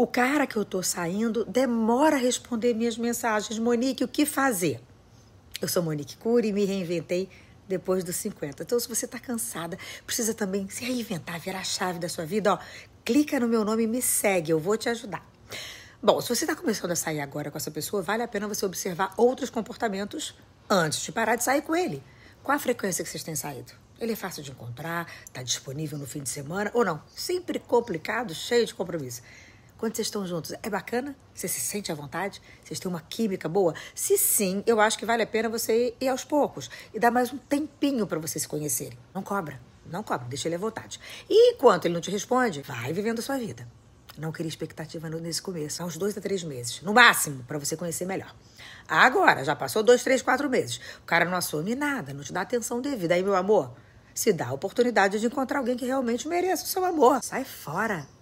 O cara que eu tô saindo demora a responder minhas mensagens. Monique, o que fazer? Eu sou Monique Cury e me reinventei depois dos 50. Então, se você está cansada, precisa também se reinventar, virar a chave da sua vida, ó, clica no meu nome e me segue, eu vou te ajudar. Bom, se você está começando a sair agora com essa pessoa, vale a pena você observar outros comportamentos antes de parar de sair com ele. Qual a frequência que vocês têm saído? Ele é fácil de encontrar, está disponível no fim de semana ou não? Sempre complicado, cheio de compromisso quando vocês estão juntos, é bacana? Você se sente à vontade? Vocês têm uma química boa? Se sim, eu acho que vale a pena você ir aos poucos e dar mais um tempinho para vocês se conhecerem. Não cobra, não cobra, deixa ele à vontade. E enquanto ele não te responde, vai vivendo a sua vida. Não queria expectativa nesse começo, há uns dois a três meses, no máximo, para você conhecer melhor. Agora, já passou dois, três, quatro meses, o cara não assume nada, não te dá atenção devida. Aí, meu amor, se dá a oportunidade de encontrar alguém que realmente mereça o seu amor. Sai fora.